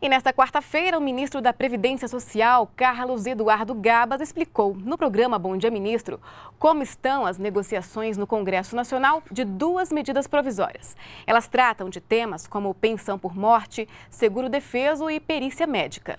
E nesta quarta-feira, o ministro da Previdência Social, Carlos Eduardo Gabas, explicou no programa Bom Dia Ministro como estão as negociações no Congresso Nacional de duas medidas provisórias. Elas tratam de temas como pensão por morte, seguro defeso e perícia médica.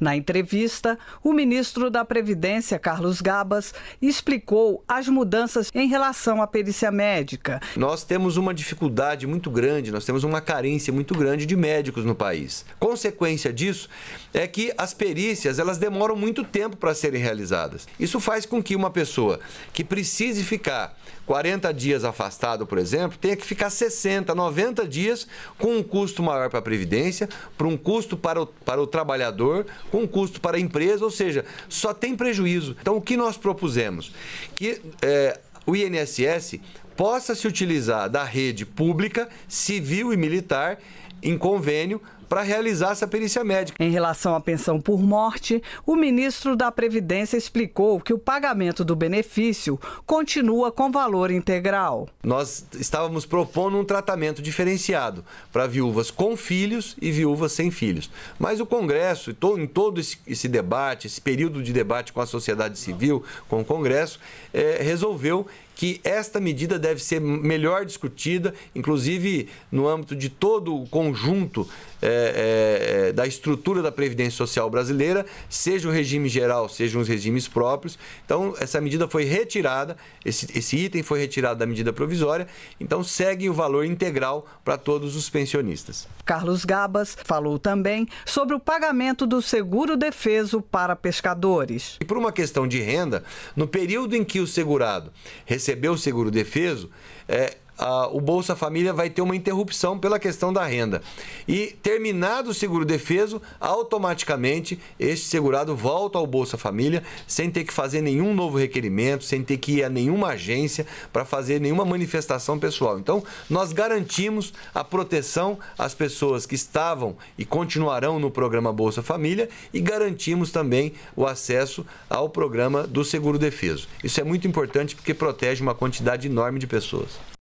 Na entrevista, o ministro da Previdência, Carlos Gabas, explicou as mudanças em relação à perícia médica. Nós temos uma dificuldade muito grande, nós temos uma carência muito grande de médicos no país. Consequência disso é que as perícias, elas demoram muito tempo para serem realizadas. Isso faz com que uma pessoa que precise ficar 40 dias afastado, por exemplo, tenha que ficar 60, 90 dias com um custo maior para a Previdência, para um custo para o, para o trabalhador, com custo para a empresa, ou seja, só tem prejuízo. Então, o que nós propusemos? Que é, o INSS possa se utilizar da rede pública, civil e militar em convênio para realizar essa perícia médica. Em relação à pensão por morte, o ministro da Previdência explicou que o pagamento do benefício continua com valor integral. Nós estávamos propondo um tratamento diferenciado para viúvas com filhos e viúvas sem filhos. Mas o Congresso, em todo esse debate, esse período de debate com a sociedade civil, com o Congresso, eh, resolveu que esta medida deve ser melhor discutida, inclusive no âmbito de todo o conjunto é, é, da estrutura da Previdência Social brasileira, seja o regime geral, sejam os regimes próprios. Então, essa medida foi retirada, esse, esse item foi retirado da medida provisória, então segue o valor integral para todos os pensionistas. Carlos Gabas falou também sobre o pagamento do seguro defeso para pescadores. E por uma questão de renda, no período em que o segurado recebeu recebeu o seguro defeso, é, uh, o Bolsa Família vai ter uma interrupção pela questão da renda. E terminado o seguro defeso, automaticamente este segurado volta ao Bolsa Família sem ter que fazer nenhum novo requerimento, sem ter que ir a nenhuma agência para fazer nenhuma manifestação pessoal. Então, nós garantimos a proteção às pessoas que estavam e continuarão no programa Bolsa Família e garantimos também o acesso ao programa do seguro defeso. Isso é muito importante porque protege uma quantidade enorme de pessoas.